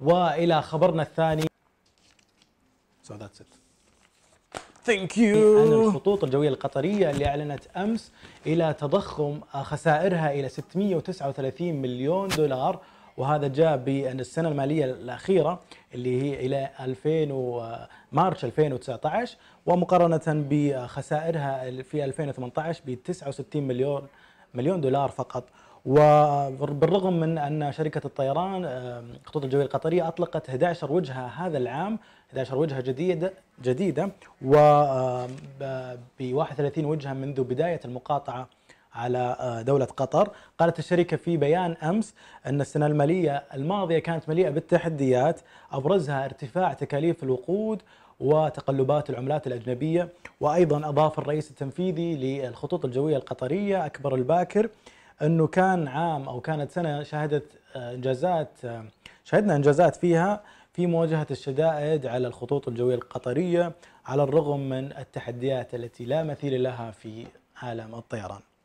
والى خبرنا الثاني ذاتس ات ثانك يو عن الخطوط الجوية القطرية اللي أعلنت أمس إلى تضخم خسائرها إلى 639 مليون دولار وهذا جاء بان السنه المالية الأخيرة اللي هي إلى 2000 و مارش 2019 ومقارنة بخسائرها في 2018 ب 69 مليون مليون دولار فقط وبالرغم من ان شركه الطيران الخطوط الجويه القطريه اطلقت 11 وجهه هذا العام 11 وجهه جديده جديده و ب 31 وجهه منذ بدايه المقاطعه على آه، دولة قطر قالت الشركة في بيان أمس أن السنة المالية الماضية كانت مليئة بالتحديات أبرزها ارتفاع تكاليف الوقود وتقلبات العملات الأجنبية وأيضا أضاف الرئيس التنفيذي للخطوط الجوية القطرية أكبر الباكر انه كان عام او كانت سنه شهدت آه، انجازات آه، شهدنا انجازات فيها في مواجهه الشدائد على الخطوط الجويه القطريه على الرغم من التحديات التي لا مثيل لها في عالم الطيران.